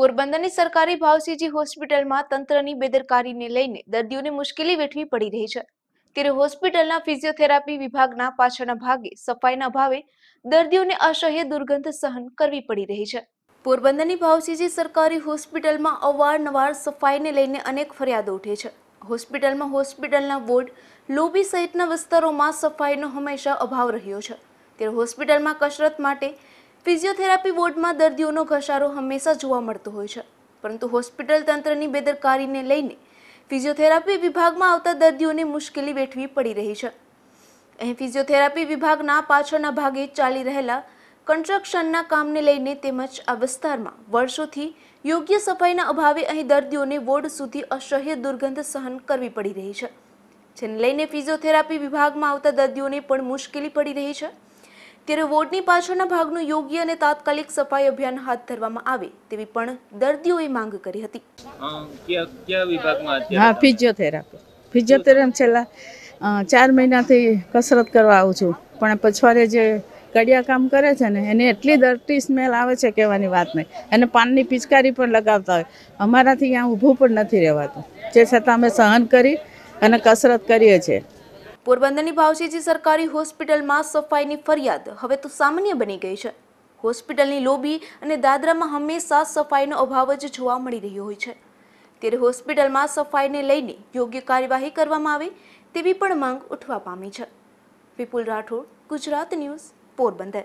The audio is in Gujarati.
પોરબંદરની સરકારી ભાવસીજી હોસ્પિટલમાં તંત્રની બેદરકારીને લઈને દર્દીઓને મુશ્કેલી વેઠવી પડી રહી છે ત્યારે હોસ્પિટલના ફિઝિયોથેરાપી વિભાગના પાછળના ભાગે સફાઈના ભાવે દર્દીઓને અસહ્ય દુર્ગંધ સહન કરવી પડી રહી છે પોરબંદરની ભાવસીજી સરકારી હોસ્પિટલમાં અવારનવાર સફાઈને લઈને અનેક ફરિયાદો ઉઠે છે હોસ્પિટલમાં હોસ્પિટલના વોર્ડ લોબી સહિતના વિસ્તારોમાં સફાઈનો હંમેશા અભાવ રહ્યો છે ત્યારે હોસ્પિટલમાં કસરત માટે ફિઝિયોથેરાપી વોર્ડમાં દર્દીઓનો ઘસારો હંમેશા જોવા મળતો હોય છે પરંતુ હોસ્પિટલ તંત્રની બેદરકારીને લઈને ફિઝિયોથેરાપી વિભાગમાં આવતા દર્દીઓને મુશ્કેલી વેઠવી પડી રહી છે અહીં ફિઝિયોથેરાપી વિભાગના પાછળના ભાગે ચાલી રહેલા કન્સ્ટ્રક્શનના કામને લઈને તેમજ આ વિસ્તારમાં વર્ષોથી યોગ્ય સફાઈના અભાવે અહીં દર્દીઓને વોર્ડ સુધી અસહ્ય દુર્ગંધ સહન કરવી પડી રહી છે જેને લઈને ફિઝિયોથેરાપી વિભાગમાં આવતા દર્દીઓને પણ મુશ્કેલી પડી રહી છે ત્યારે વોર્ડની પાછળના ભાગનું યોગ્ય અને તાત્કાલિક સફાઈ અભિયાન હાથ ધરવામાં આવે તેવી પણ દર્દીઓએ માંગ કરી હતી હા ફિઝિયોથેરાપી ફિઝિયોથેરાપી છેલ્લા ચાર મહિનાથી કસરત કરવા આવું છું પણ પછવાડે જે કડિયા કામ કરે છે ને એને એટલી ડર્ટી સ્મેલ આવે છે કહેવાની વાત નહીં એને પાનની પિચકારી પણ લગાવતા હોય અમારાથી ત્યાં ઊભું પણ નથી રહેવાતું જે છતાં અમે સહન કરી અને કસરત કરીએ છીએ પોરબંદરની ભાવશીજી સરકારી હોસ્પિટલમાં સફાઈની ફરિયાદ હવે તો સામાન્ય બની ગઈ છે હોસ્પિટલની લોબી અને દાદરામાં હંમેશા સફાઈનો અભાવ જ જોવા મળી રહ્યો હોય છે ત્યારે હોસ્પિટલમાં સફાઈને લઈને યોગ્ય કાર્યવાહી કરવામાં આવે તેવી પણ માંગ ઉઠવા પામી છે વિપુલ રાઠોડ ગુજરાત ન્યૂઝ પોરબંદર